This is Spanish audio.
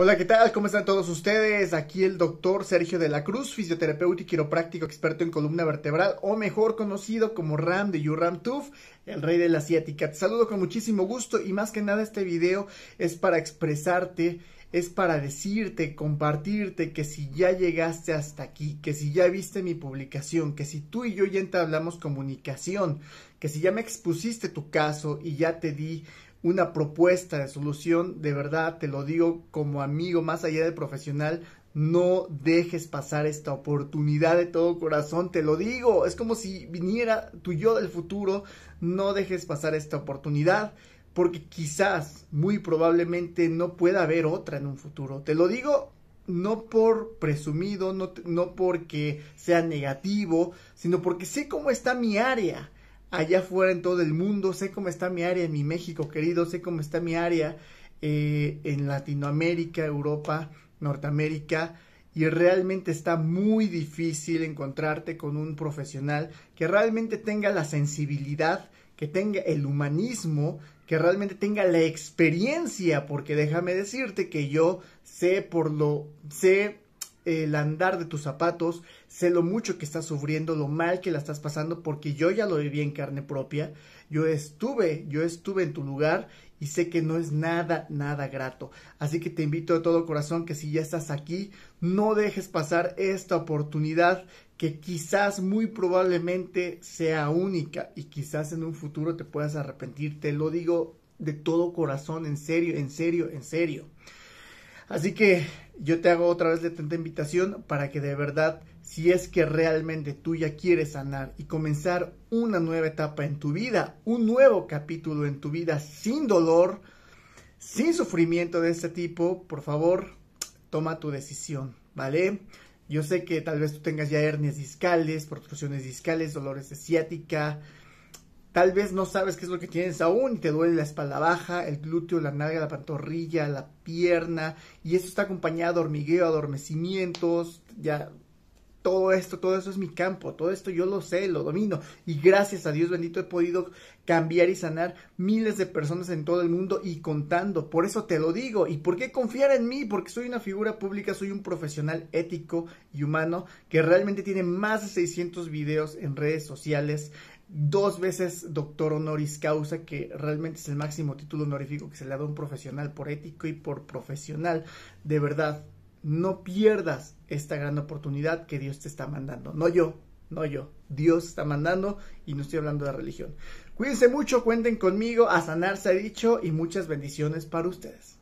Hola, ¿qué tal? ¿Cómo están todos ustedes? Aquí el doctor Sergio de la Cruz, fisioterapeuta y quiropráctico experto en columna vertebral, o mejor conocido como Ram de Yuram TUF, el rey de la asiática. Te saludo con muchísimo gusto y más que nada este video es para expresarte es para decirte, compartirte que si ya llegaste hasta aquí, que si ya viste mi publicación, que si tú y yo ya entablamos comunicación, que si ya me expusiste tu caso y ya te di una propuesta de solución, de verdad te lo digo como amigo, más allá de profesional, no dejes pasar esta oportunidad de todo corazón, te lo digo, es como si viniera tu yo del futuro, no dejes pasar esta oportunidad porque quizás, muy probablemente, no pueda haber otra en un futuro. Te lo digo no por presumido, no, no porque sea negativo, sino porque sé cómo está mi área allá afuera en todo el mundo, sé cómo está mi área, en mi México querido, sé cómo está mi área eh, en Latinoamérica, Europa, Norteamérica, y realmente está muy difícil encontrarte con un profesional que realmente tenga la sensibilidad, que tenga el humanismo, que realmente tenga la experiencia, porque déjame decirte que yo sé por lo, sé el andar de tus zapatos, sé lo mucho que estás sufriendo, lo mal que la estás pasando, porque yo ya lo viví en carne propia, yo estuve, yo estuve en tu lugar y sé que no es nada, nada grato. Así que te invito de todo corazón que si ya estás aquí, no dejes pasar esta oportunidad que quizás muy probablemente sea única y quizás en un futuro te puedas arrepentir. Te lo digo de todo corazón, en serio, en serio, en serio. Así que yo te hago otra vez la tanta invitación para que de verdad, si es que realmente tú ya quieres sanar y comenzar una nueva etapa en tu vida, un nuevo capítulo en tu vida sin dolor, sin sufrimiento de este tipo, por favor, toma tu decisión, ¿vale? Yo sé que tal vez tú tengas ya hernias discales, protrusiones discales, dolores de ciática, Tal vez no sabes qué es lo que tienes aún y te duele la espalda baja, el glúteo, la nalga, la pantorrilla, la pierna y eso está acompañado de hormigueo, adormecimientos, ya todo esto, todo eso es mi campo, todo esto yo lo sé, lo domino. Y gracias a Dios bendito he podido cambiar y sanar miles de personas en todo el mundo y contando. Por eso te lo digo. ¿Y por qué confiar en mí? Porque soy una figura pública, soy un profesional ético y humano que realmente tiene más de 600 videos en redes sociales, dos veces doctor honoris causa, que realmente es el máximo título honorífico que se le da a un profesional por ético y por profesional. De verdad, no pierdas esta gran oportunidad que Dios te está mandando. No yo, no yo. Dios está mandando y no estoy hablando de religión. Cuídense mucho, cuenten conmigo, a sanarse ha dicho y muchas bendiciones para ustedes.